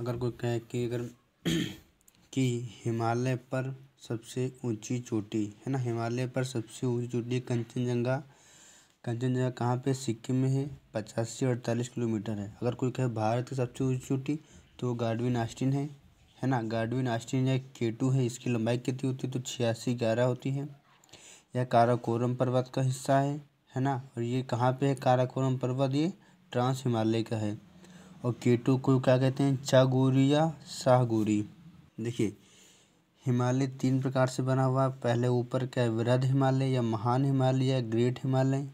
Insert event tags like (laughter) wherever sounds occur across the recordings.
अगर कोई कहे कि अगर (clears throat) कि हिमालय पर सबसे ऊंची चोटी है ना हिमालय पर सबसे ऊंची चोटी कंचनजंगा कंचनजंगा कहाँ पे सिक्किम में है पचासी अड़तालीस किलोमीटर है अगर कोई कहे भारत की सबसे ऊंची चोटी तो गार्डविन आस्टिन है है ना गार्डविन आस्टिन या के टू है इसकी लंबाई कितनी होती है तो छियासी ग्यारह होती है यह काराकोरम पर्वत का हिस्सा है है ना और ये कहाँ पे है काराकोरम पर्वत ये ट्रांस हिमालय का है और केटो को क्या कहते हैं चागोरी या शाहगोरी देखिए हिमालय तीन प्रकार से बना हुआ है पहले ऊपर है वृहद हिमालय या महान हिमालय या ग्रेट हिमालय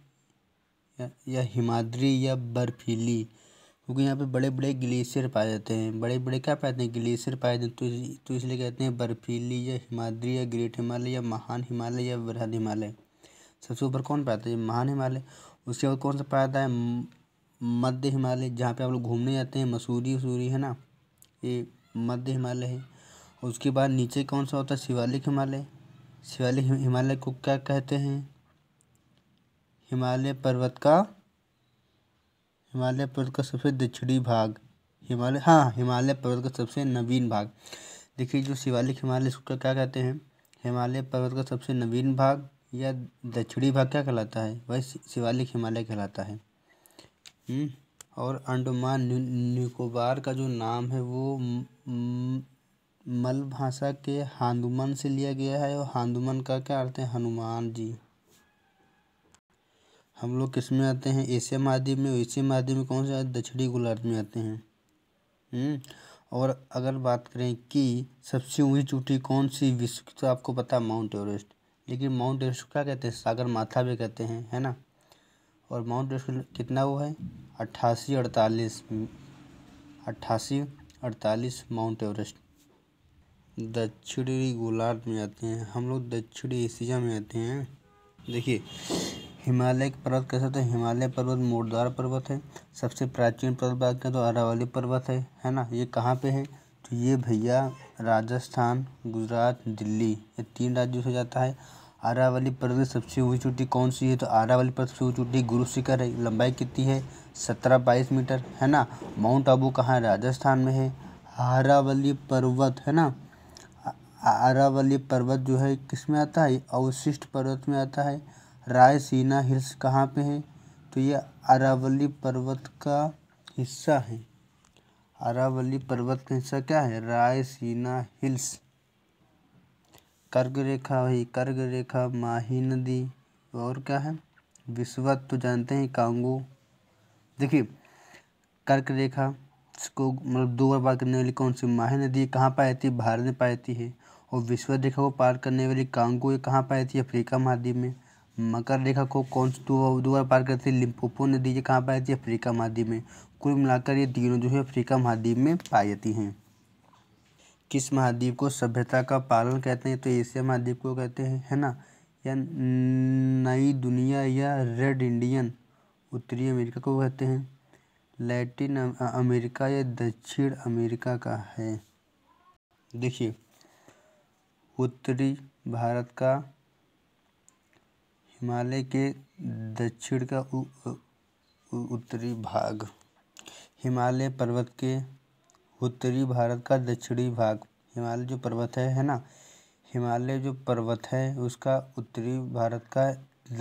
या, या हिमाद्री या बर्फीली क्योंकि यहाँ पे बड़े बड़े ग्लेशियर पाए जाते हैं बड़े बड़े क्या पाए जाते हैं ग्लेशियर पाए जाते हैं तो इस, तो इसलिए कहते हैं बर्फीली या हिमाद्री या ग्रेट हिमालय या महान हिमालय या वृहद हिमालय सबसे ऊपर कौन जाता है महान हिमालय उसके बाद कौन सा पाया जाता है मध्य हिमालय जहाँ पे आप लोग घूमने जाते हैं मसूरी वसूरी है ना ये मध्य हिमालय है उसके बाद नीचे कौन सा होता है शिवालिक हिमालय शिवालिक हिमालय को क्या कहते हैं हिमालय पर्वत का हिमालय पर्वत का सबसे दक्षिणी भाग हिमालय हाँ हिमालय पर्वत का सबसे नवीन भाग देखिए जो शिवालिक हिमालय उसका क्या कहते हैं हिमालय पर्वत का सबसे नवीन भाग या दक्षिणी भाग क्या कहलाता है वह शिवालिक हिमालय कहलाता है हम्म, और अंडमान निकोबार का जो नाम है वो मल भाषा के हांदुमन से लिया गया है और हांदुमन का क्या अर्थ है हनुमान जी हम लोग किस में आते हैं एशिया महाद्वीप में एशिया महाद्वीप में कौन से दक्षिणी गोलार्ध में आते हैं हम्म, और अगर बात करें कि सबसे ऊँची चोटी कौन सी विश्व की तो आपको पता है माउंट एवरेस्ट लेकिन माउंट एवरेस्ट क्या कहते हैं सागर माथा भी कहते हैं है ना और माउंट कितना वो है अट्ठासी अड़तालीस अट्ठासी अड़तालीस माउंट एवरेस्ट दक्षिणी गोलार्ध में आते हैं हम लोग दक्षिणी एशिया में आते हैं देखिए हिमालय के पर्वत कैसे होते हैं हिमालय पर्वत मोरदार पर्वत है सबसे प्राचीन पर्वत बात करें तो अरावली पर्वत है है ना ये कहाँ पे है तो ये भैया राजस्थान गुजरात दिल्ली ये तीन राज्यों से जाता है आरावली पर्वत सबसे ऊंची चोटी कौन सी है तो आरावली पर्वत सबसे ऊंची चोटी गुरु शिखर है लंबाई कितनी है सत्रह बाईस मीटर है ना माउंट आबू कहाँ है राजस्थान में है आरावली पर्वत है ना आरावली पर्वत जो है किस में आता है अवशिष्ट पर्वत में आता है रायसीना हिल्स कहाँ पे है तो ये अरावली पर्वत का हिस्सा है अरावली पर्वत का हिस्सा क्या है रायसीना हिल्स कर्क रेखा वही कर्क रेखा माही नदी और क्या है विश्वत तो जानते हैं कांगो देखिए कर्क रेखा इसको मतलब दो बार पार करने वाली कौन सी माही नदी कहाँ पाई जाती है भारत में पाई जाती है और विश्वत रेखा को पार करने वाली कांगो ये कहाँ पाई जाती है अफ्रीका महाद्वीप में मकर रेखा को कौन सी दो दो बार पार करती है लिम्पोपो नदी ये कहाँ पाई जाती है अफ्रीका महाद्वीप में कुल मिलाकर ये तीनों जो है अफ्रीका महाद्वीप में पाई जाती हैं किस महाद्वीप को सभ्यता का पालन कहते हैं तो एशिया महाद्वीप को कहते हैं है ना या नई दुनिया या रेड इंडियन उत्तरी अमेरिका को कहते हैं लैटिन अमेरिका या दक्षिण अमेरिका का है देखिए उत्तरी भारत का हिमालय के दक्षिण का उत्तरी भाग हिमालय पर्वत के उत्तरी भारत का दक्षिणी भाग हिमालय जो पर्वत है है ना हिमालय जो पर्वत है उसका उत्तरी भारत का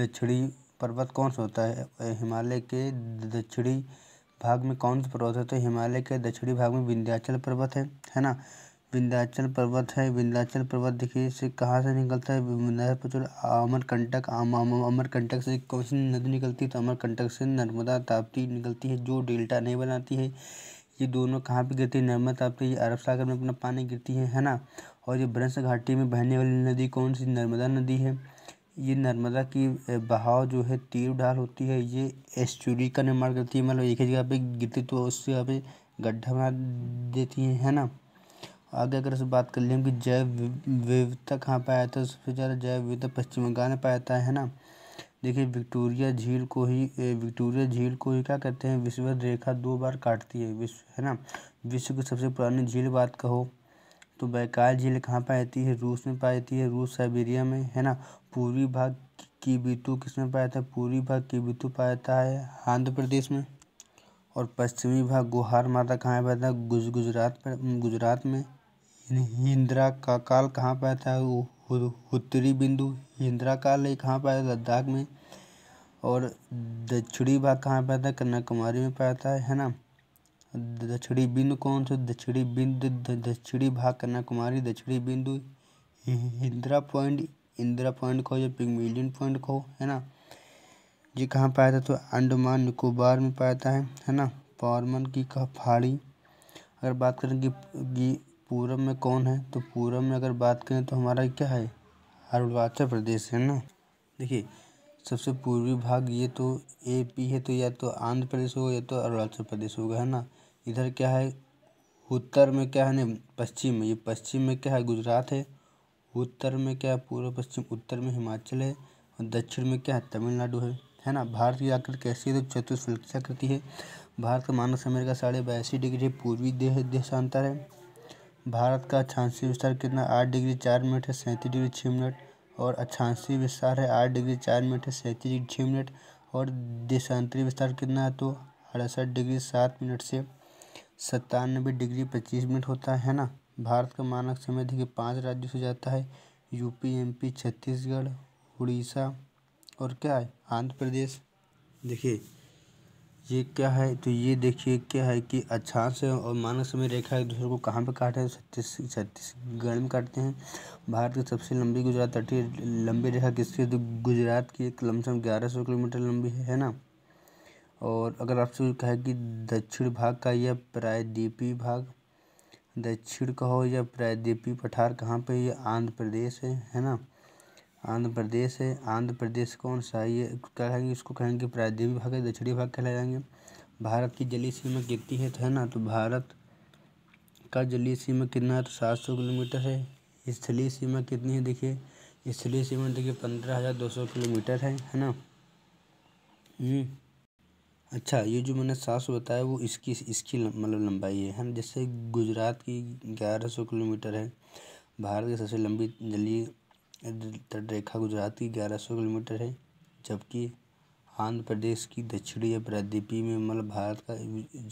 दक्षिणी पर्वत कौन सा होता है हिमालय के दक्षिणी भाग में कौन सा पर्वत है तो हिमालय के दक्षिणी भाग में विंध्याचल पर्वत है है ना विंध्याचल पर्वत है विंध्याचल पर्वत देखिए इसे कहाँ से निकलता है विंध्याचल अमरकंटक अमरकंटक से कौन सी नदी निकलती है तो अमरकंटक से नर्मदा ताप्ती निकलती है जो डेल्टा नहीं बनाती है ये दोनों कहाँ पे गिरती है नर्मदा ताप्ती ये अरब सागर में अपना पानी गिरती है है ना और ये ब्रंश घाटी में बहने वाली नदी कौन सी नर्मदा नदी है ये नर्मदा की बहाव जो है तीर ढाल होती है ये एस्चुरी का निर्माण करती है मतलब एक ही जगह पे गिरती तो उस जगह पे गड्ढा बना देती हैं है ना आगे अगर इस बात कर लें कि जैव विविधता कहाँ पाया जाता है सबसे ज़्यादा जैव विविधता पश्चिम बंगाल में पाया जाता है ना देखिए विक्टोरिया झील को ही विक्टोरिया झील को ही क्या कहते हैं विश्व रेखा दो बार काटती है विश्व है ना विश्व की सबसे पुरानी झील बात कहो तो बैकाल झील कहाँ पाई जाती है रूस में पाई जाती है रूस साइबेरिया में है ना पूर्वी भाग की बीतु किस में पाया जाता है पूर्वी भाग की बीतु पाया जाता है आंध्र प्रदेश में और पश्चिमी भाग गुहार माता कहाँ पाया जाता है गुजरात पर गुजरात में इंदिरा का काल कहाँ पाया जाता है उत्तरी बिंदु इंद्राकाल ये कहाँ पाया लद्दाख में और दक्षिणी भाग कहाँ पाया है कन्याकुमारी में पाया जाता है ना दक्षिणी बिंदु कौन सा दक्षिणी बिंदु दक्षिणी भाग कन्याकुमारी दक्षिणी बिंदु इंदिरा पॉइंट इंदिरा पॉइंट को या पिगमिलियन पॉइंट को है ना ये कहाँ पाया था तो अंडमान निकोबार में पाया जाता है ना पारमन की पहाड़ी अगर बात करें कि पूरब में कौन है तो पूरब में अगर बात करें तो हमारा क्या है अरुणाचल प्रदेश है ना देखिए सबसे पूर्वी भाग ये तो ए पी है तो या तो आंध्र प्रदेश होगा या तो अरुणाचल प्रदेश होगा है ना इधर क्या है उत्तर में क्या है ना पश्चिम में ये पश्चिम में क्या है गुजरात है उत्तर में क्या है पूर्व पश्चिम उत्तर में हिमाचल है और दक्षिण में क्या है तमिलनाडु है है ना भारत की आकृति कैसी है तो सुरक्षा करती है भारत का मानव समय का साढ़े बयासी डिग्री पूर्वी देह देशांतर है भारत का अक्षांशीय विस्तार कितना आठ डिग्री चार मिनट है सैंतीस डिग्री छः मिनट और अक्षांशीय विस्तार है आठ डिग्री चार मिनट है सैंतीस डिग्री छः मिनट और देशांतरी विस्तार कितना है तो अड़सठ डिग्री सात मिनट से सत्तानबे डिग्री पच्चीस मिनट होता है ना भारत का मानक समय देखिए पाँच राज्यों से जाता है यूपी एम छत्तीसगढ़ उड़ीसा और क्या है आंध्र प्रदेश देखिए ये क्या है तो ये देखिए क्या है कि अक्षांश और मानक समय रेखा एक दूसरे को कहाँ पे काटे हैं छत्तीस छत्तीसगढ़ में काटते हैं भारत की सबसे लंबी गुजरात तटीय लंबी रेखा किसकी तो गुजरात की एक लमसम ग्यारह सौ किलोमीटर लंबी है, है ना और अगर आपसे कहे कि दक्षिण भाग का यह प्रायद्वीपी भाग दक्षिण का हो या प्रायद्वीपी पठार कहाँ पर यह आंध्र प्रदेश है है ना आंध्र प्रदेश है आंध्र प्रदेश कौन सा ये क्या है इसको कहेंगे प्रायद्वीपी भाग है दक्षिणी भाग कहला जाएंगे भारत की जलीय सीमा कितनी है तो है ना तो भारत का जलीय सीमा कितना है तो सात सौ किलोमीटर है स्थलीय सीमा कितनी है देखिए स्थलीय सीमा तो देखिए पंद्रह हज़ार दो सौ किलोमीटर है है ना हम्म। अच्छा ये जो मैंने सात सौ बताया वो इसकी इसकी मतलब लंबाई है ना जैसे गुजरात की ग्यारह सौ किलोमीटर है भारत की सबसे लंबी जलीय तटरेखा गुजरात की ग्यारह सौ किलोमीटर है जबकि आंध्र प्रदेश की दक्षिणी प्रायद्वीपीय में मतलब भारत का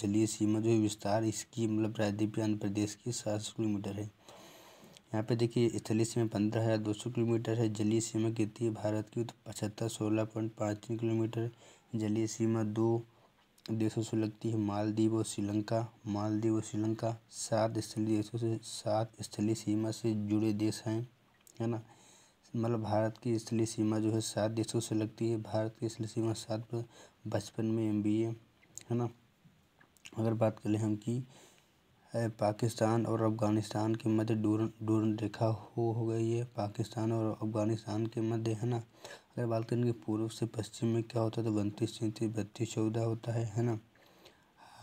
जलीय सीमा जो विस्तार इसकी मतलब प्रायद्वीपीय आंध्र प्रदेश की सात सौ किलोमीटर है यहाँ पे देखिए स्थलीय सीमा पंद्रह हज़ार दो सौ किलोमीटर है जलीय सीमा कितनी है भारत की तो पचहत्तर सोलह पॉइंट पाँच तीन किलोमीटर जलीय सीमा दो देशों से लगती है मालदीव और श्रीलंका मालदीव और श्रीलंका सात स्थलीय देशों से सात स्थलीय सीमा से जुड़े देश हैं है ना मतलब भारत की स्थली सीमा जो है सात देशों से लगती है भारत की स्थली सीमा सात बचपन में एम बी ए है ना अगर बात करें हम कि पाकिस्तान और अफ़गानिस्तान के मध्य डूर रेखा हो हो गई है पाकिस्तान और अफ़गानिस्तान के मध्य है ना अगर बात करें कि पूर्व से पश्चिम में क्या होता है तो बत्तीस सैंतीस बत्तीस चौदह होता है है ना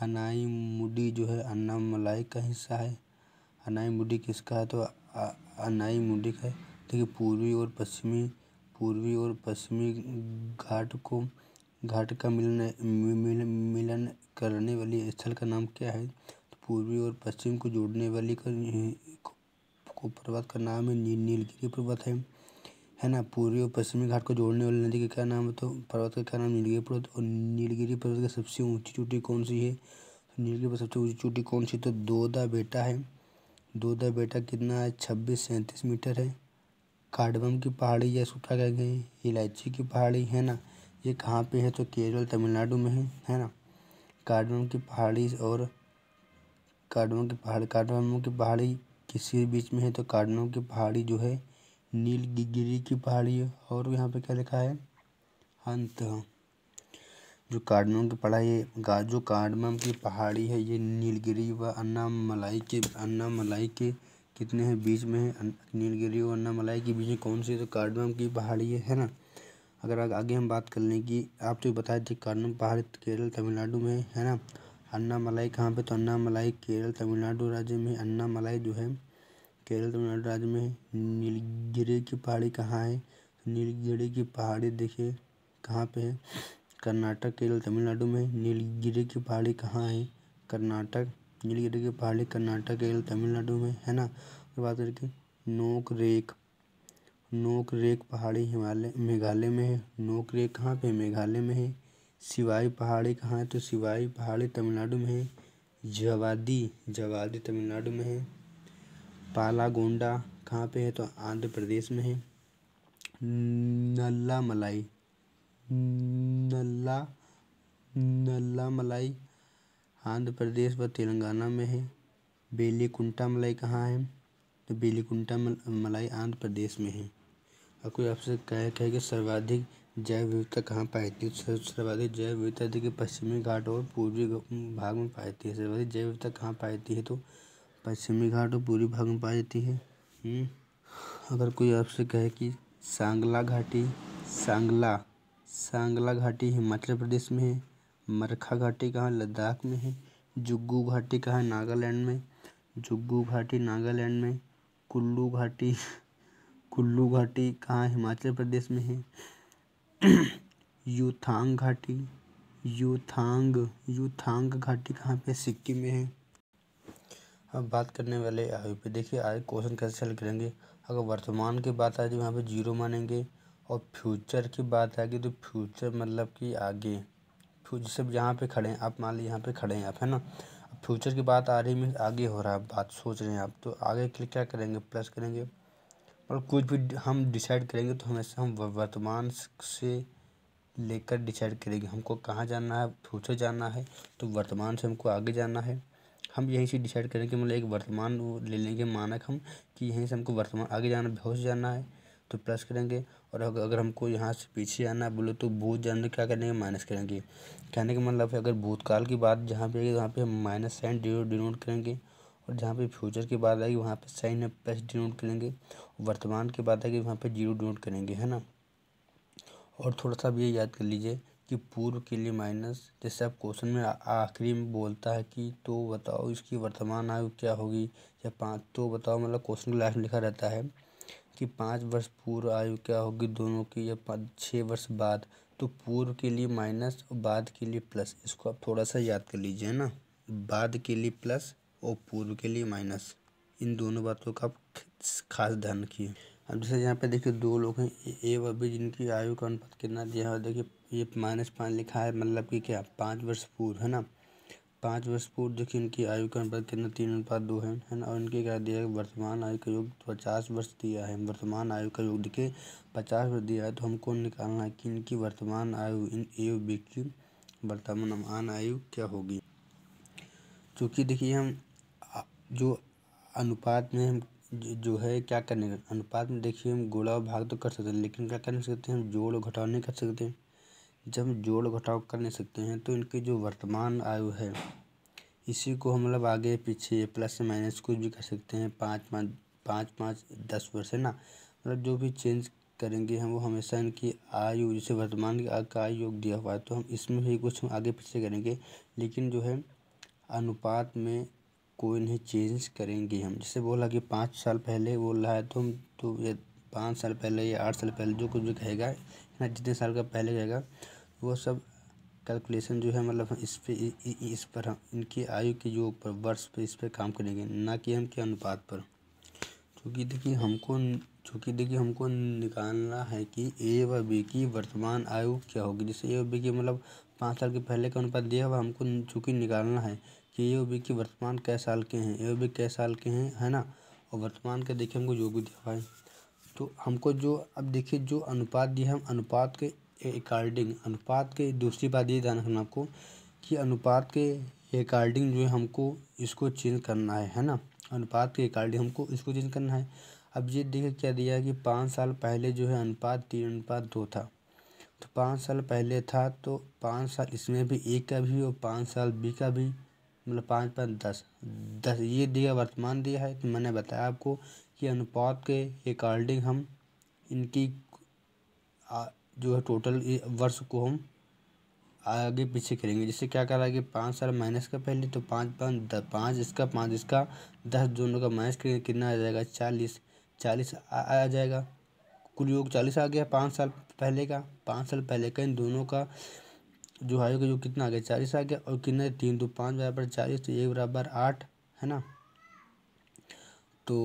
हनाई मुडी जो है अन्ना मलाई का हिस्सा है हनाई मुडी किसका है तो अनाई मुडी का है देखिए पूर्वी और पश्चिमी पूर्वी और पश्चिमी घाट को घाट का मिल, मिलन करने वाली स्थल का नाम क्या है तो पूर्वी और पश्चिम को जोड़ने वाली का को पर्वत का नाम है नी, नीलगिरी पर्वत है है ना पूर्वी और पश्चिमी घाट को जोड़ने वाली नदी का क्या नाम है तो पर्वत का क्या नाम नीलगिरी पर्वत और नीलगिरी पर्वत की सबसे ऊंची चोटी कौन सी है तो नीलगिरी पर्वत सबसे ऊंची चोटी कौन सी तो दोदा बेटा है दोदा बेटा कितना है छब्बीस सैंतीस मीटर है कार्डमम की पहाड़ी या सूखा कह गए इलायची की पहाड़ी है ना ये कहाँ पे है तो केरल तमिलनाडु में है है ना कार्डमम की पहाड़ी और कार्डमम की पहाड़ी कार्डमम की पहाड़ी किसी बीच में है तो कार्डमम की पहाड़ी जो है नीलगिरी की पहाड़ी है और यहाँ पे क्या लिखा है अंत जो कार्डमम की पढ़ाई है जो कार्डमम की पहाड़ी है ये नीलगिरी व अन्ना मलाई के अन्ना मलाई के कितने हैं बीच में है नीलगिरी और अन्नामलाई के बीच में कौन सी तो कार्डम की पहाड़ी है, ना अगर आग, आगे हम बात कर लें कि आप तो बताए थे कार्डम पहाड़ी केरल तमिलनाडु में है ना अन्नामलाई कहाँ पे तो अन्नामलाई केरल तमिलनाडु राज्य में अन्नामलाई जो है केरल तमिलनाडु राज्य में नीलगिरी की पहाड़ी कहाँ है नीलगिरी की पहाड़ी देखिए कहाँ पर है कर्नाटक केरल तमिलनाडु में नीलगिरी की पहाड़ी कहाँ है कर्नाटक नीलगिरी के पहाड़ी कर्नाटक केरल तमिलनाडु में है ना उसके बाद करके नोक रेक नोक रेक पहाड़ी हिमालय मेघालय में है नोक रेक कहाँ पर मेघालय में है सिवाई पहाड़ी कहाँ है तो सिवाई पहाड़ी तमिलनाडु में है जवादी जवादी तमिलनाडु में है पालागोंडा कहाँ पे है तो आंध्र प्रदेश में है नल्ला मलाई नल्ला नल्ला मलाई आंध्र प्रदेश व तेलंगाना में है बेलीकुंटा मलाई कहाँ है तो बेलीकुंटा मलाई आंध्र प्रदेश में है और कोई आपसे कहे कहे कि सर्वाधिक जैव विविधता कहाँ पाई जाती है तो सर्वाधिक जैव विविधता तो देखिए पश्चिमी घाट और पूर्वी भाग में पाई जाती है सर्वाधिक जैव विविधता कहाँ पाई जाती है तो पश्चिमी घाट और पूर्वी भाग में पाई जाती है हम्म। अगर कोई आपसे कहे कि सांगला घाटी सांगला सांगला घाटी हिमाचल प्रदेश में है मरखा घाटी कहाँ लद्दाख में है जुग्गू घाटी कहाँ नागालैंड में जुग्गू घाटी नागालैंड में कुल्लू घाटी (laughs) कुल्लू घाटी कहाँ हिमाचल प्रदेश में है (clears throat) यूथांग घाटी यूथांग यूथांग घाटी कहाँ पे सिक्किम में है अब बात करने वाले आयु पे देखिए आयु क्वेश्चन कैसे हल करेंगे अगर वर्तमान की बात आएगी वहाँ पे जीरो मानेंगे और फ्यूचर की बात आएगी तो फ्यूचर मतलब कि आगे फ्यूचर से जहाँ पे खड़े हैं आप मान लीजिए यहाँ पे खड़े हैं आप है ना अब फ्यूचर की बात आ रही में आगे हो रहा है बात सोच रहे हैं आप तो आगे के लिए क्या करेंगे प्लस करेंगे और मतलब कुछ भी हम डिसाइड करेंगे तो हमेशा हम वर्तमान से लेकर डिसाइड करेंगे हमको कहाँ जाना है फ्यूचर जाना है तो वर्तमान से हमको आगे जाना है हम यहीं से डिसाइड करेंगे मतलब एक वर्तमान ले लेंगे मानक हम कि यहीं से हमको वर्तमान आगे जाना भविष्य जाना है तो प्लस करेंगे और अगर हमको यहाँ से पीछे आना बोले तो भूत जाने तो क्या करेंगे माइनस करेंगे कहने का मतलब है अगर भूतकाल की बात जहाँ पे आएगी वहाँ पे हम माइनस साइन डिनोट करेंगे और जहाँ पे फ्यूचर की बात आएगी वहाँ पे साइन है प्लस डिनोट करेंगे वर्तमान की बात आएगी वहाँ पे जीरो डिनोट करेंगे है ना और थोड़ा सा ये याद कर लीजिए कि पूर्व के लिए माइनस जैसे आप क्वेश्चन में आखिरी में बोलता है कि तो बताओ इसकी वर्तमान आयु क्या होगी या पाँच तो बताओ मतलब क्वेश्चन लास्ट में लिखा रहता है कि पाँच वर्ष पूर्व आयु क्या होगी दोनों की या छः वर्ष बाद तो पूर्व के लिए माइनस और बाद के लिए प्लस इसको आप थोड़ा सा याद कर लीजिए है ना बाद के लिए प्लस और पूर्व के लिए माइनस इन दोनों बातों का आप खास ध्यान रखिए अब जैसे यहाँ पे देखिए दो लोग हैं ए व बी जिनकी आयु का अनुपात कितना दिया है देखिए ये माइनस पाँच लिखा है मतलब कि क्या पाँच वर्ष पूर्व है ना पाँच वर्ष पूर्व जो कि उनकी आयु का अनुपात कितना तीन अनुपात दो है है ना और इनके क्या दिया है वर्तमान आयु का योग पचास वर्ष दिया है वर्तमान आयु का योग देखिए पचास वर्ष दिया है तो हमको निकालना है कि इनकी वर्तमान आयु इन एयु बी की वर्तमान आयु क्या होगी चूँकि देखिए हम जो अनुपात में हम जो है क्या करने का अनुपात में देखिए हम गोला भाग तो कर सकते हैं लेकिन क्या कर सकते हैं हम जोड़ और घटाव नहीं कर सकते जब जोड़ घटाव कर नहीं सकते हैं तो इनकी जो वर्तमान आयु है इसी को हम लोग आगे पीछे प्लस माइनस कुछ भी कर सकते हैं पाँच पाँच पाँच पाँच दस वर्ष है ना मतलब जो भी चेंज करेंगे हम वो हमेशा इनकी आयु जैसे वर्तमान की का आयु योग दिया हुआ है तो हम इसमें भी कुछ आगे पीछे करेंगे लेकिन जो है अनुपात में कोई नहीं चेंज करेंगे हम जैसे बोला कि पाँच साल पहले बोल रहा है तो हम तो ये पाँच साल पहले या आठ साल पहले जो कुछ भी कहेगा ना जितने साल का पहले कहेगा वो सब कैलकुलेशन जो है मतलब इस पे इस पर हम इनकी आयु के जो ऊपर वर्ष पे इस पर काम करेंगे ना कि हम के अनुपात पर चूँकि देखिए हमको चूँकि देखिए हमको निकालना है कि ए व बी की वर्तमान आयु क्या होगी जैसे ए व बी की मतलब पाँच साल के पहले का अनुपात दिया हुआ हमको चूँकि निकालना है कि ए और बी की वर्तमान कै साल के हैं ए बी कै साल के हैं है ना और वर्तमान का देखिए हमको जो भी दिया हुआ है तो हमको जो अब देखिए जो अनुपात दिया है हम अनुपात के अकॉर्डिंग अनुपात के दूसरी बात ये ध्यान रखना आपको कि अनुपात के अकॉर्डिंग जो है हमको इसको चेंज करना है है ना अनुपात के अकॉर्डिंग हमको इसको चेंज करना है अब ये देखिए क्या दिया कि पाँच साल पहले जो है अनुपात तीन अनुपात दो था तो पाँच साल पहले था तो पाँच साल इसमें भी एक का भी और पाँच साल बी का भी मतलब पाँच पाँच दस दस ये दिया वर्तमान दिया है तो मैंने बताया आपको कि अनुपात के अकॉर्डिंग हम इनकी जो है टोटल वर्ष को हम आगे पीछे करेंगे जैसे क्या करा कि पाँच साल माइनस का पहले तो पाँच पाँच पाँच इसका पाँच इसका दस दोनों का माइनस करेंगे कितना आ जाएगा चालीस चालीस आ, आ जाएगा कुल योग चालीस आ गया पाँच साल पहले का पाँच साल पहले का इन दोनों का जो है जो कितना आ गया चालीस आ गया और कितना तीन दो पाँच बराबर चालीस तो एक बराबर आठ है ना तो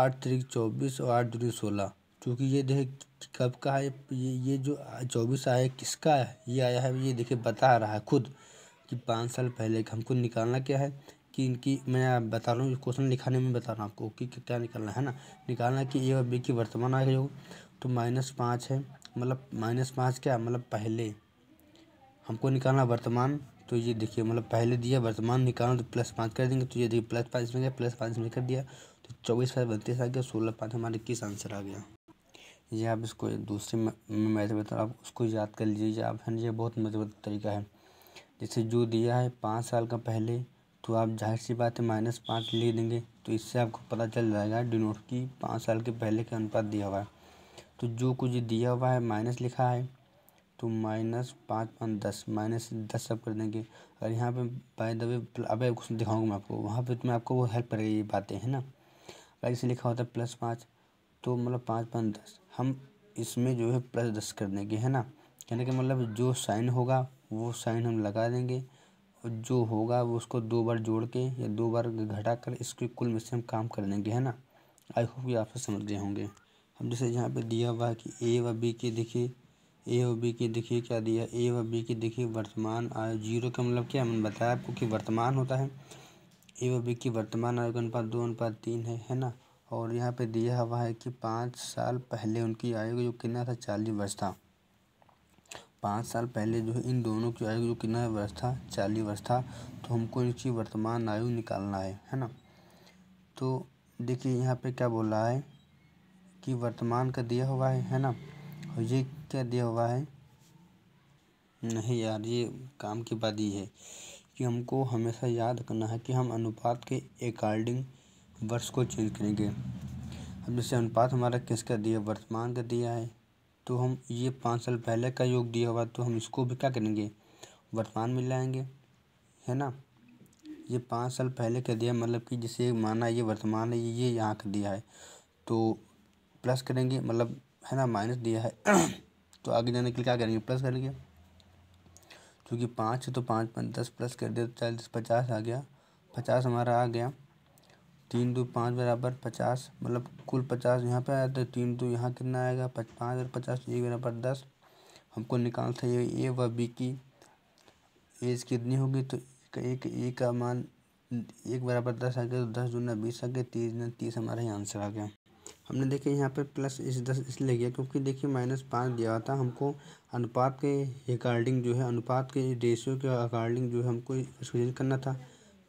आठ तरीक चौबीस और आठ दूनी सोलह चूँकि ये देख कब का है ये ये जो चौबीस आया किसका है ये आया है ये देखिए बता रहा है खुद कि पाँच साल पहले हमको निकालना क्या है कि इनकी मैं बता रहा हूँ क्वेश्चन लिखाने में बता रहा हूँ आपको कि क्या निकालना है ना निकालना कि ए और बी की वर्तमान आयोग तो माइनस पाँच है मतलब माइनस पाँच क्या मतलब पहले हमको निकालना वर्तमान तो ये देखिए मतलब पहले दिया वर्तमान निकालना तो प्लस पाँच कर देंगे तो ये देखिए प्लस पाँच इसमें गया प्लस पाँच इसमें कर दिया तो चौबीस पाँच बत्तीस आ गया सोलह पाँच हमारा इक्कीस आंसर आ गया या आप इसको दूसरे मेथड बता आप उसको याद कर लीजिए या है ये बहुत मजबूत तरीका है जैसे जो दिया है पाँच साल का पहले तो आप जाहिर सी बात है माइनस पाँच ले देंगे तो इससे आपको पता चल जाएगा डिनोट की पाँच साल के पहले के अनुपात दिया हुआ है तो जो कुछ दिया हुआ है माइनस लिखा है तो माइनस पाँच पाँच दस माइनस दस सब कर देंगे और यहाँ पे बाय द वे अब कुछ दिखाऊंगा मैं आपको वहाँ पे तो मैं आपको वो हेल्प करेगी ये बातें है ना अगर इसे लिखा होता है प्लस पाँच तो मतलब पाँच पाँच दस हम इसमें जो है प्लस दस कर देंगे है ना कहने का मतलब जो साइन होगा वो साइन हम लगा देंगे और जो होगा वो उसको दो बार जोड़ के या दो बार घटा कर इसके कुल में से हम काम कर देंगे है ना आई होप ये आप समझ गए होंगे हम जैसे यहाँ पे दिया हुआ है कि ए व बी के देखिए ए व बी के देखिए क्या दिया ए व बी की देखिए वर्तमान आयु जीरो का मतलब क्या हमने बताया आपको कि वर्तमान होता है ए व बी की वर्तमान आयु का अनुपात दो अनुपात तीन है है ना और यहाँ पे दिया हुआ है कि पाँच साल पहले उनकी आयु जो कितना था चालीस वर्ष था पाँच साल पहले जो है इन दोनों की आयु जो कितना वर्ष था चालीस वर्ष था तो हमको इनकी वर्तमान आयु निकालना है है ना तो देखिए यहाँ पे क्या बोल रहा है कि वर्तमान का दिया हुआ है है ना और ये क्या दिया हुआ है नहीं यार ये काम की बात ये है कि हमको हमेशा याद करना है कि हम अनुपात के अकॉर्डिंग वर्ष को चेंज करेंगे अब जैसे अनुपात हमारा किसका दिया वर्तमान का दिया है तो हम ये पाँच साल पहले का योग दिया हुआ तो हम इसको भी क्या करेंगे वर्तमान में लाएंगे है ना ये पाँच साल पहले का दिया मतलब कि जैसे माना ये वर्तमान है ये यहाँ का दिया है तो प्लस करेंगे मतलब है ना माइनस दिया है (clears throat) तो आगे जाने के लिए क्या करेंगे प्लस करेंगे क्योंकि पाँच है तो पाँच पाँच दस प्लस कर दिया तो चालीस पचास आ गया पचास हमारा आ गया तीन दो पाँच बराबर पचास मतलब कुल पचास यहाँ पे आया तो तीन दो यहाँ कितना आएगा पाँच और पचास एक बराबर दस हमको निकालना था ये ए व बी की एज कितनी होगी तो एक ए का मान एक बराबर दस आ गया तो दस दूना बीस आ गया तीस दूना तीस हमारा ही आंसर आ गया हमने देखे यहाँ पर प्लस इस दस इसलिए गया क्योंकि देखिए माइनस पाँच दिया था हमको अनुपात के अकॉर्डिंग जो है अनुपात के रेशियो के अकॉर्डिंग जो है हमको करना था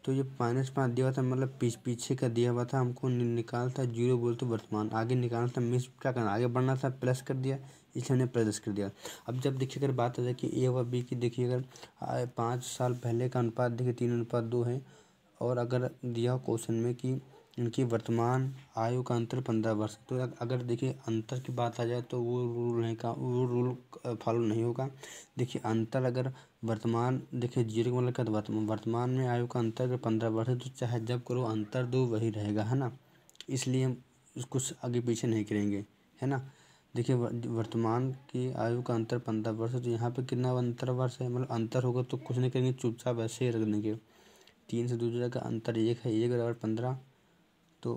तो ये माइनस पाँच दिया हुआ था मतलब पीछ पीछे का दिया हुआ था हमको निकाल था जीरो बोलते तो वर्तमान आगे निकालना था मिस क्या करना आगे बढ़ना था प्लस कर दिया इसलिए हमने प्लस कर दिया अब जब देखिए अगर बात आ जाए कि ए व बी की देखिए अगर पाँच साल पहले का अनुपात देखिए तीन अनुपात दो है और अगर दिया क्वेश्चन में कि इनकी वर्तमान आयु का अंतर पंद्रह वर्ष तो अगर देखिए अंतर की बात आ जाए तो वो रूल नहीं का वो रूल फॉलो नहीं होगा देखिए अंतर अगर वर्तमान देखिए जीरो को मतलब वर्तमान में आयु का अंतर अगर पंद्रह वर्ष है तो चाहे जब करो अंतर दो वही रहेगा है ना इसलिए हम कुछ आगे पीछे नहीं करेंगे है ना देखिए वर्तमान की आयु का अंतर पंद्रह वर्ष है तो यहाँ पर कितना अंतर वर्ष है मतलब अंतर होगा तो कुछ नहीं करेंगे चुपचाप ऐसे ही रख देंगे तीन से दूसरा का अंतर एक है एक बराबर पंद्रह तो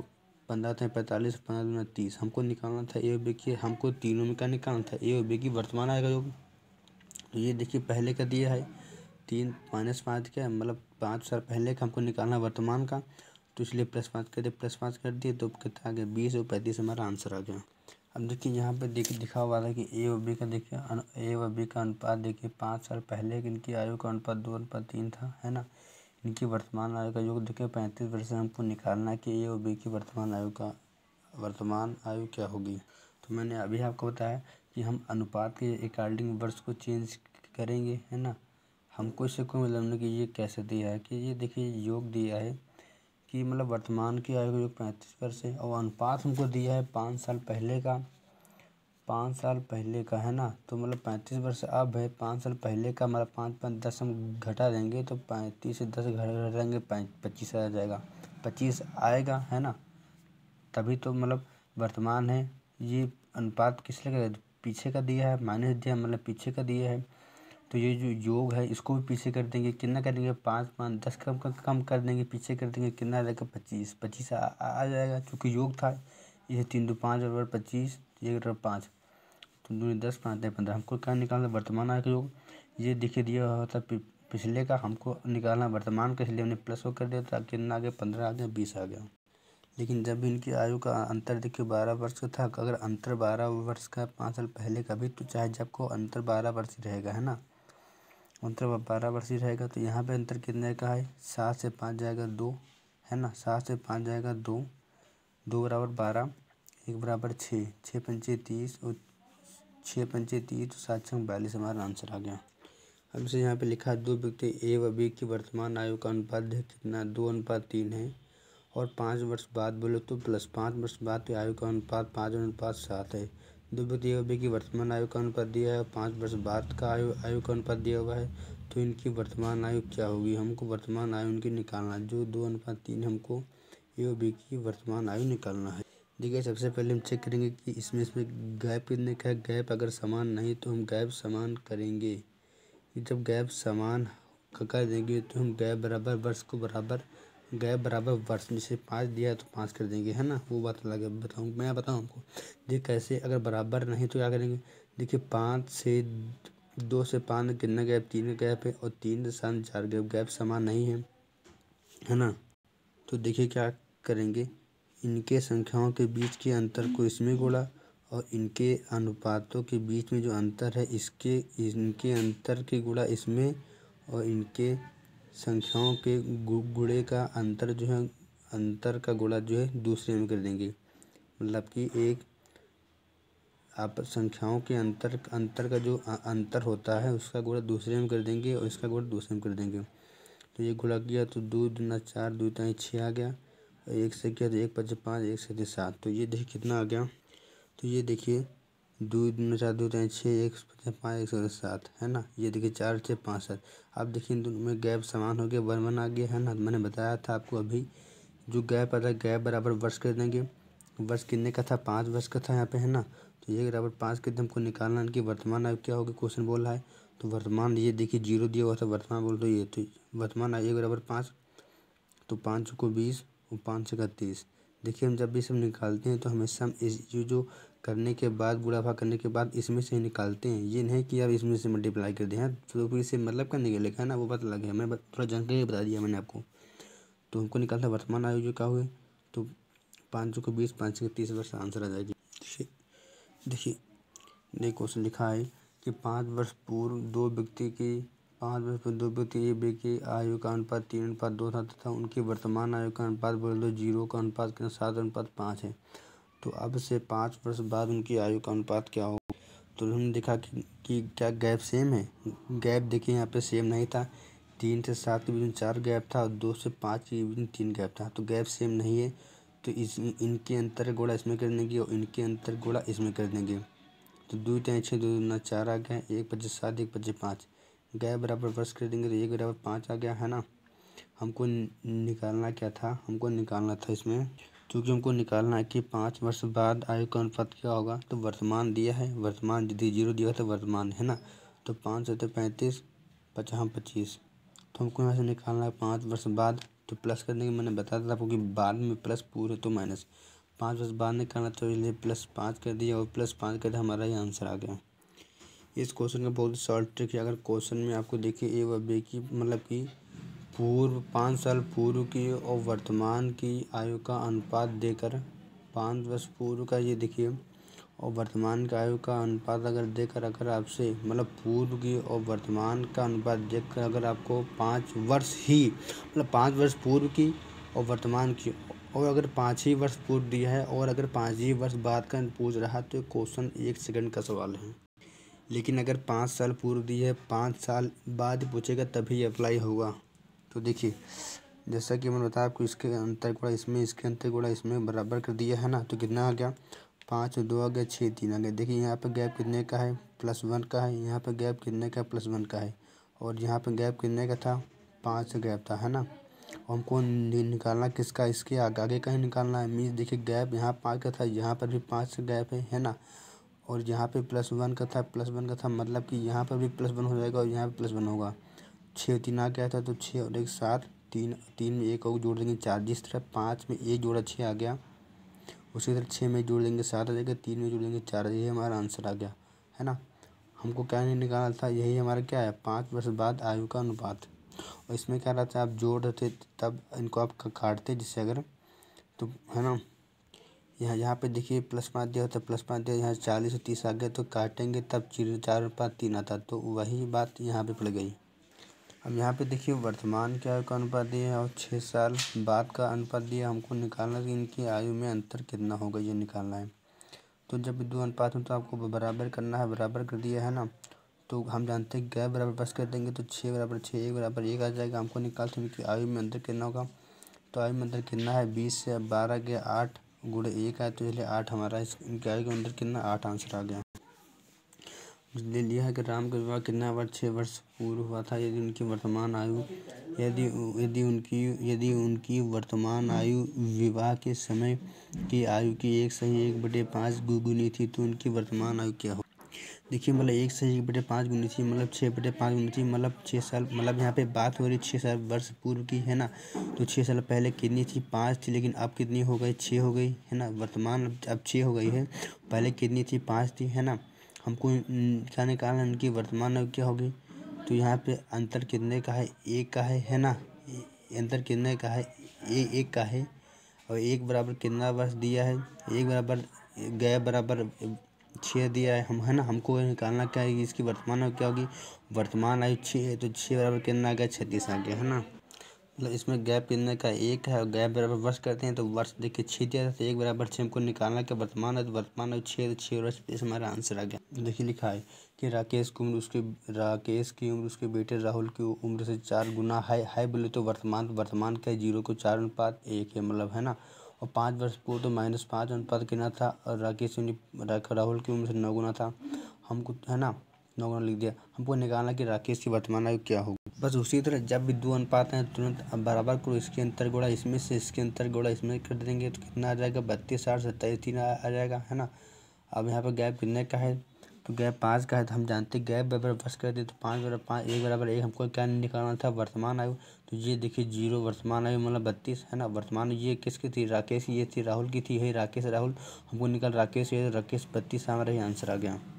पंद्रह थे पैंतालीस पंद्रह दो तीस हमको निकालना था ए और बी की हमको तीनों में क्या निकालना था ए और बी की वर्तमान आएगा जो तो ये देखिए पहले का दिया है तीन माइनस पाँच का मतलब पाँच साल पहले का हमको निकालना वर्तमान का तो इसलिए प्लस पाँच कर दिए प्लस पाँच कर दिए तो कितना आ गया बीस और पैंतीस हमारा आंसर आ गया अब देखिए यहाँ पे देख दिखा हुआ था कि ए और बी का देखिए ए और बी का अनुपात देखिए पाँच साल पहले इनकी आयु का अनुपात दो अनुपात तीन था है ना इनकी वर्तमान आयु का योग देखें पैंतीस वर्ष से हमको निकालना कि ए और बी की वर्तमान आयु का वर्तमान आयु क्या होगी तो मैंने अभी आपको बताया कि हम अनुपात के अकॉर्डिंग वर्ष को चेंज करेंगे है ना हमको इससे कोई मतलब नहीं कि ये कैसे दिया है कि ये देखिए योग दिया है कि मतलब वर्तमान की आयु का योग पैंतीस वर्ष है और अनुपात हमको दिया है पाँच साल पहले का पाँच साल पहले का है ना तो मतलब पैंतीस वर्ष अब है पाँच साल पहले का मतलब पाँच पाँच दस हम घटा देंगे तो पैंतीस से दस घटा देंगे पच्चीस आ जाएगा पच्चीस आएगा है ना तभी तो मतलब वर्तमान है ये अनुपात किस लिए पीछे का दिया है माइनस दिया है मतलब पीछे का दिया है तो ये जो योग है इसको भी पीछे कर देंगे कितना कर देंगे पाँच पाँच दस कम कम कर देंगे पीछे कर देंगे कितना रहेगा पच्चीस पच्चीस आ, जाएगा क्योंकि योग था ये तीन दो पाँच और पच्चीस एक पाँच तो दूरी दस पाँच दस पंद्रह हमको क्या निकालना वर्तमान आय का योग ये दिखे दिया होता पिछले का हमको निकालना वर्तमान का इसलिए हमने प्लस वो कर दिया था कितना आ गया पंद्रह आ गया बीस आ गया लेकिन जब इनकी आयु का अंतर देखिए बारह वर्ष का था अगर अंतर बारह वर्ष का पाँच साल पहले का भी तो चाहे जब को अंतर बारह वर्ष ही रहेगा है ना अंतर बारह वर्ष ही रहेगा तो यहाँ पे अंतर कितने का है सात से पाँच जाएगा दो है ना सात से पाँच जाएगा दो दो बराबर बारह एक बराबर छः छः पंचे तीस और छः पंचे तीस तो सात संग बयालीस हमारा आंसर आ गया अब इसे यहाँ पे लिखा दो व्यक्ति ए व बी की वर्तमान आयु का अनुपात है कितना दो अनुपात तीन है और पाँच वर्ष बाद बोले तो प्लस पाँच वर्ष बाद तो आयु का अनुपात पाँच अनुपात सात है दो व्यक्ति ए बी की वर्तमान आयु का अनुपात दिया है और पाँच वर्ष बाद का आयु आयु का अनुपात दिया हुआ है तो इनकी वर्तमान आयु क्या होगी हमको वर्तमान आयु इनकी निकालना जो दो अनुपात तीन हमको ए बी की वर्तमान आयु निकालना है देखिए सबसे पहले हम चेक करेंगे कि इसमें इसमें गैप कितने का गैप अगर समान नहीं तो हम गैप समान करेंगे जब गैप समान कर देंगे तो हम गैप बराबर वर्ष को बराबर गैप बराबर वर्ष जैसे पाँच दिया तो पाँच कर देंगे है ना वो बात अलग है बताऊँ मैं बताऊँ आपको देखिए कैसे अगर बराबर नहीं तो क्या करेंगे देखिए पाँच से दो से पाँच कितना गैप तीन गैप है और तीन से सात चार गैप गैप समान नहीं है है ना तो देखिए क्या करेंगे इनके संख्याओं के बीच के अंतर को इसमें गुणा और इनके अनुपातों के बीच में जो अंतर है इसके इनके अंतर के गुणा इसमें और इनके संख्याओं के गुड़े का अंतर जो है अंतर का गुणा जो है दूसरे में कर देंगे मतलब कि एक आप संख्याओं के अंतर अंतर का जो अंतर होता है उसका गुणा दूसरे में कर देंगे और इसका गुणा दूसरे में कर देंगे तो ये गुणा किया तो दो दुना चार दो ताई छः आ गया एक से क्या तो एक पच्चे पाँच एक से सात तो ये देखिए कितना आ गया तो ये देखिए दो में चार दो चाहे छः एक पाँच एक सौ सात है ना ये देखिए चार छः पाँच सात आप देखिए इन दोनों में गैप समान हो गया वन वन आ गया है ना तो मैंने बताया था आपको अभी जो गैप आता है गैप बराबर वर्ष कर देंगे वर्ष कितने का था पाँच वर्ष का था यहाँ पे है ना तो ये बराबर पाँच के तो को निकालना कि वर्तमान अब क्या होगा क्वेश्चन बोल रहा है तो वर्तमान ये देखिए जीरो दिया हुआ था वर्तमान बोल दो ये तो वर्तमान आइए बराबर पाँच तो पाँच को बीस वो पाँच सौ इकतीस देखिए हम जब भी सब निकालते हैं तो हमेशा हम इस यू जो करने के बाद बुढ़ापा करने के बाद इसमें से ही निकालते हैं ये नहीं कि आप इसमें से मल्टीप्लाई कर दें हैं तो फिर इसे मतलब का निकलेगा ना वो बात अलग है मैंने थोड़ा जानकारी बता दिया मैंने आपको तो हमको निकालना वर्तमान आयु जो क्या हुए तो पाँच सौ को बीस पाँच सौ तीस वर्ष आंसर आ जाएगी देखिए देखिए क्वेश्चन लिखा है कि पाँच वर्ष पूर्व दो व्यक्ति की पाँच वर्ष दो व्यक्ति एक व्यक्ति की आयु का अनुपात तीन अनुपात दो था तथा उनकी वर्तमान आयु का अनुपात बोल दो जीरो का अनुपात कितना सात अनुपात पाँच है तो अब से पाँच वर्ष बाद उनकी आयु का अनुपात क्या होगा तो उन्होंने देखा कि, कि क्या गैप सेम है गैप देखिए यहाँ पे सेम नहीं था तीन से सात के बीच में चार गैप था और दो से पाँच के बीच में तीन गैप था तो गैप सेम नहीं है तो इस इनके अंतर गोड़ा इसमें कर देंगे और इनके अंतर गोड़ा इसमें कर देंगे तो दो तीन छः दो ना चार आ गया एक पच्चीस सात एक पच्चीस पाँच गए बराबर वर्ष देंगे तो ये बराबर पाँच आ गया है ना हमको निकालना क्या था हमको निकालना था इसमें चूँकि हमको निकालना है कि पाँच वर्ष बाद आयु का अनुपात क्या होगा तो वर्तमान दिया है वर्तमान यदि जीरो दिया तो वर्तमान है ना तो पाँच सौ तो पैंतीस पचास हाँ, पच्चीस तो हमको यहाँ से निकालना है पाँच वर्ष बाद तो प्लस करने के मैंने बताया था आपको कि बाद में प्लस पूरे तो माइनस पाँच वर्ष बाद निकालना तो इसलिए प्लस पाँच कर दिया और प्लस पाँच कर दिया हमारा ये आंसर आ गया इस क्वेश्चन का बहुत शॉर्ट ट्रिक है अगर क्वेश्चन में आपको देखिए ए व बी की मतलब कि पूर्व पाँच साल पूर्व की और वर्तमान की आयु का अनुपात देकर पाँच वर्ष पूर्व का ये देखिए और वर्तमान का आयु का अनुपात अगर देकर अगर आपसे मतलब पूर्व की और वर्तमान का अनुपात देखकर अगर आपको पाँच वर्ष ही मतलब पाँच वर्ष पूर्व की और वर्तमान की और अगर पाँच ही वर्ष पूर्व दिया है और अगर पाँच ही वर्ष बाद का पूछ रहा है तो क्वेश्चन एक सेकंड का सवाल है लेकिन अगर पाँच साल पूर्व दी है पाँच साल बाद पूछेगा तभी अप्लाई होगा तो देखिए जैसा कि मैंने बताया आपको इसके अंतर को इसमें इसके अंतर को इसमें बराबर कर दिया है ना तो कितना आ गया पाँच दो आ गया छः तीन आ गया देखिए यहाँ पर गैप कितने का है प्लस वन का है यहाँ पर गैप कितने का प्लस वन का है और यहाँ पर गैप कितने का था पाँच गैप था है ना हमको निकालना किसका इसके आगे आगे का ही निकालना है मीन देखिए गैप यहाँ पाँच का था यहाँ पर भी पाँच गैप है है ना और यहाँ पे प्लस वन का था प्लस वन का था मतलब कि यहाँ पर भी प्लस वन हो जाएगा और यहाँ पर प्लस वन होगा छः तीन आ गया था तो छः और एक सात तीन तीन में एक और जोड़ देंगे चार जिस तरह पाँच में एक जोड़ा छः आ गया उसी तरह छः में जोड़ देंगे सात आ जाएगा तीन में जोड़ देंगे चार आ जाएगा हमारा आंसर आ गया है ना हमको क्या नहीं निकालना था यही हमारा क्या है पाँच वर्ष बाद आयु का अनुपात और इसमें क्या रहता है आप जोड़ रहे थे तब इनको आप काटते जिससे अगर तो है ना यहाँ यहाँ पे देखिए प्लस पाँच दिया होता है प्लस पाँच दिया यहाँ चालीस से तीस आ गया तो काटेंगे तब चीर चार पाँच तीन आता तो वही बात यहाँ पे पड़ गई अब यहाँ पे देखिए वर्तमान आयु का अनुपात दिया है और छः साल बाद का अनुपात दिया हमको निकालना कि इनकी आयु में अंतर कितना होगा ये निकालना है तो जब दो अनुपात हो तो आपको बराबर करना है बराबर कर दिया है ना तो हम जानते हैं गैर बराबर बस कर देंगे तो छः बराबर छः एक बराबर एक आ जाएगा हमको निकालते हैं आयु में अंतर कितना होगा तो आयु में अंतर कितना है बीस से बारह गया आठ गुड़े एक आया तो इसलिए आठ हमारा इस गाय के अंदर कितना आठ आंसर आ गया ले लिया है कि राम का विवाह कितना वर्ष छः वर्ष पूर्व हुआ था यदि उनकी वर्तमान आयु यदि यदि उनकी यदि उनकी वर्तमान आयु विवाह के समय की आयु की एक सही एक बटे पाँच गुगुनी थी तो उनकी वर्तमान आयु क्या हो देखिए मतलब एक से एक बटे पाँच गुनी थी मतलब छः बटे पाँच गुनी थी मतलब छः साल मतलब यहाँ पे बात हो रही छः साल वर्ष पूर्व की है ना तो छः साल पहले कितनी थी पाँच थी लेकिन अब कितनी हो गई छः हो गई है ना वर्तमान अब छः हो गई है पहले कितनी थी पाँच थी है ना हमको क्या निकालना उनकी वर्तमान अब क्या होगी तो यहाँ पे अंतर कितने का है एक का है है ना अंतर कितने का है ए एक का है और एक बराबर कितना वर्ष दिया है एक बराबर गया बराबर छः दिया है हम है ना हमको निकालना क्या है इसकी वर्तमान आयु क्या होगी वर्तमान आयु छः है तो छः बराबर कितना आ गया छत्तीस आ गया है ना मतलब इसमें गैप कितने का एक है और गैप बराबर वर्ष करते हैं तो वर्ष देखिए छः दिया था तो एक बराबर छः हमको निकालना क्या वर्तमान है तो वर्तमान आयु छः तो छः वर्ष इस हमारा आंसर आ गया देखिए लिखा है कि राकेश की उम्र उसके राकेश की उम्र उसके बेटे राहुल की उम्र से चार गुना है हाई बोले तो वर्तमान वर्तमान का जीरो को चार अनुपात एक है मतलब है ना और पाँच वर्ष पूर्व तो माइनस पाँच अनुपात गिना था और राकेश राहुल की उम्र से नौ गुना था हमको है ना नौ गुना लिख दिया हमको निकालना कि राकेश की वर्तमान आयु क्या होगी बस उसी तरह जब भी दो अनुपात हैं तुरंत अब बराबर करो इसके अंतर गोड़ा इसमें से इसके अंतर गोड़ा इसमें कर देंगे तो कितना आ जाएगा बत्तीस आठ सत्ताईस तीन आ जाएगा है ना अब यहाँ पर गैप कितने का है तो गैप पाँच का है तो हम जानते गैप बराबर वर्ष कर दिए तो पाँच बराबर पाँच एक बराबर एक हमको क्या निकालना था वर्तमान आयु तो ये देखिए जीरो वर्तमान आयु मतलब बत्तीस है ना वर्तमान ये किसकी थी राकेश ये थी राहुल की थी है राकेश राहुल हमको निकल राकेश ये राकेश बत्तीस हमारा ही आंसर आ गया